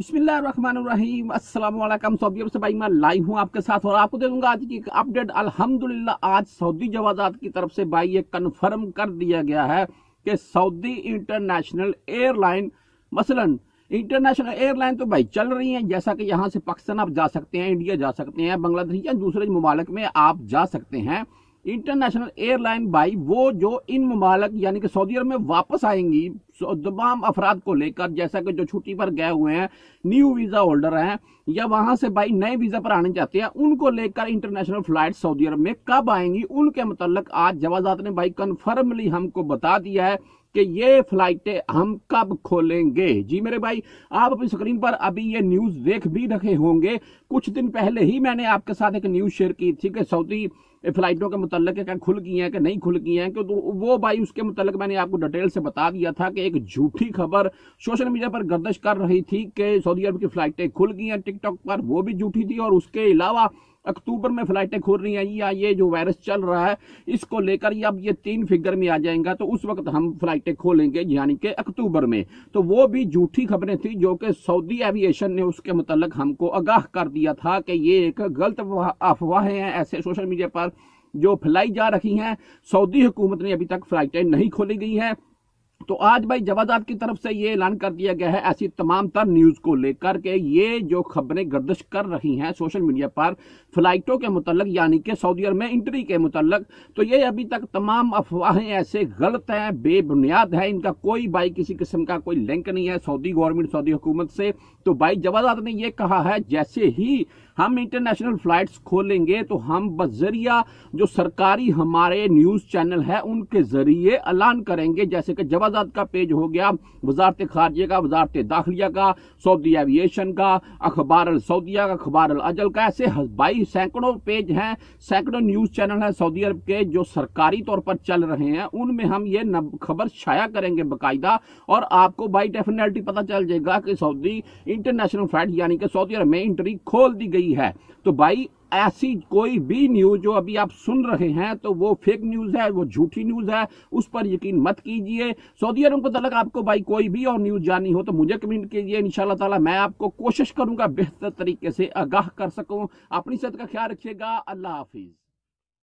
بسم اللہ الرحمن الرحیم السلام علیکم سعودی عرب سے بھائی میں لائیو ہوں آپ کے ساتھ اور آپ کو دے دوں گا آج کی ایک اپڈیٹ ڈیٹ الحمدللہ آج سعودی جوازات کی طرف سے بھائی یہ کنفرم کر دیا گیا ہے کہ سعودی انٹرنیشنل ایئر لائن مثلا انٹرنیشنل ایئر لائن تو بھائی چل رہی ہیں جیسا کہ یہاں سے پاکستان آپ جا سکتے ہیں انڈیا جا سکتے ہیں بنگلہ دیش یا دوسرے ممالک میں آپ جا سکتے ہیں انٹرنیشنل ایئر لائن بھائی وہ جو ان ممالک یعنی کہ سعودی عرب میں واپس آئیں گی تمام افراد کو لے کر جیسا کہ جو چھٹی پر گئے ہوئے ہیں نیو ویزا ہولڈر ہیں یا وہاں سے بھائی نئے ویزا پر آنے چاہتے ہیں ان کو لے کر انٹرنیشنل فلائٹ سعودی عرب میں کب آئیں گی ان کے متعلق آج جوازات نے بھائی کنفرملی ہم کو بتا دیا ہے کہ یہ فلائٹیں ہم کب کھولیں گے جی میرے بھائی آپ اپنی سکرین پر ابھی یہ نیوز دیکھ بھی رکھے ہوں گے کچھ دن پہلے ہی میں نے آپ کے ساتھ ایک نیوز شیئر کی تھی کہ سعودی فلائٹوں کے متعلق کیا کھل گئی ہیں کہ نہیں کھل گئی ہیں کہ وہ بھائی اس کے متعلق میں نے آپ کو ڈیٹیل سے بتا دیا تھا کہ ایک جھوٹی خبر سوشل میڈیا پر گردش کر رہی تھی کہ سعودی عرب کی فلائٹیں کھل گئی ہیں ٹک ٹاک پر وہ بھی جھوٹی تھی اور اس کے علاوہ اکتوبر میں فلائٹیں کھول رہی ہیں یا یہ جو وائرس چل رہا ہے اس کو لے کر اب یہ تین فگر میں آ جائیں گا تو اس وقت ہم فلائٹیں کھولیں گے یعنی کہ اکتوبر میں تو وہ بھی جھوٹی خبریں تھیں جو کہ سعودی ایویشن نے اس کے متعلق ہم کو آگاہ کر دیا تھا کہ یہ ایک غلط افواہیں ہیں ایسے سوشل میڈیا پر جو پھیلائی جا رہی ہیں سعودی حکومت نے ابھی تک فلائٹیں نہیں کھولی گئی ہیں تو آج بھائی جواد کی طرف سے یہ اعلان کر دیا گیا ہے ایسی تمام تر نیوز کو لے کر کہ یہ جو خبریں گردش کر رہی ہیں سوشل میڈیا پر فلائٹوں کے متعلق یعنی کہ سعودی عرب میں انٹری کے متعلق تو یہ ابھی تک تمام افواہیں ایسے غلط ہیں بے بنیاد ہیں ان کا کوئی بھائی کسی قسم کا کوئی لنک نہیں ہے سعودی گورنمنٹ سعودی حکومت سے تو بھائی جوادات نے یہ کہا ہے جیسے ہی ہم انٹرنیشنل فلائٹس کھولیں گے تو ہم بذریعہ جو سرکاری ہمارے نیوز چینل ہے ان کے ذریعے اعلان کریں گے جیسے کہ جوازات کا پیج ہو گیا وزارت خارجہ کا وزارت داخلیہ کا سعودی ایویشن کا اخبار السعودیہ کا اخبار الاجل کا ایسے بائی سینکڑوں پیج ہیں سینکڑوں نیوز چینل ہیں سعودی عرب کے جو سرکاری طور پر چل رہے ہیں ان میں ہم یہ خبر شائع کریں گے باقاعدہ اور آپ کو بائی ڈیفینالٹی پتہ چل جائے گا کہ سعودی انٹرنیشنل فلائٹ یعنی کہ سعودی عرب میں انٹری کھول دی گئی ہے تو بھائی ایسی کوئی بھی نیوز جو ابھی آپ سن رہے ہیں تو وہ فیک نیوز ہے وہ جھوٹی نیوز ہے اس پر یقین مت کیجئے سعودی عرب کو آپ کو بھائی کوئی بھی اور نیوز جانی ہو تو مجھے کمنٹ کیجئے انشاءاللہ تعالی میں آپ کو کوشش کروں گا بہتر طریقے سے آگاہ کر سکوں اپنی صحت کا خیال رکھیے گا اللہ حافظ